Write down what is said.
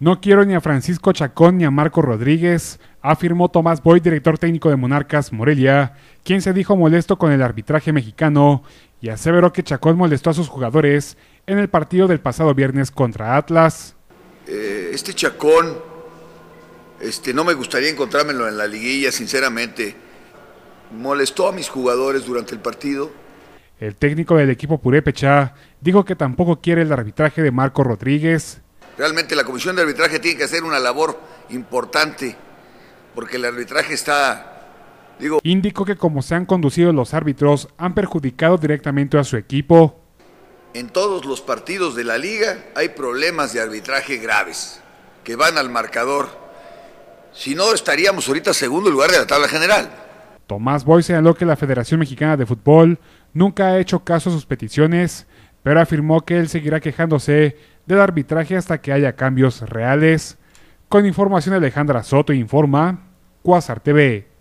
No quiero ni a Francisco Chacón ni a Marco Rodríguez, afirmó Tomás Boyd, director técnico de Monarcas Morelia, quien se dijo molesto con el arbitraje mexicano y aseveró que Chacón molestó a sus jugadores en el partido del pasado viernes contra Atlas. Eh, este Chacón, este, no me gustaría encontrármelo en la liguilla, sinceramente. Molestó a mis jugadores durante el partido, el técnico del equipo Purépecha dijo que tampoco quiere el arbitraje de Marco Rodríguez Realmente la Comisión de Arbitraje tiene que hacer una labor importante, porque el arbitraje está Digo, Indicó que como se han conducido los árbitros han perjudicado directamente a su equipo. En todos los partidos de la liga hay problemas de arbitraje graves que van al marcador. Si no, estaríamos ahorita segundo lugar de la tabla general. Tomás Boy señaló que la Federación Mexicana de Fútbol nunca ha hecho caso a sus peticiones pero afirmó que él seguirá quejándose del arbitraje hasta que haya cambios reales. Con información Alejandra Soto informa Quasar TV.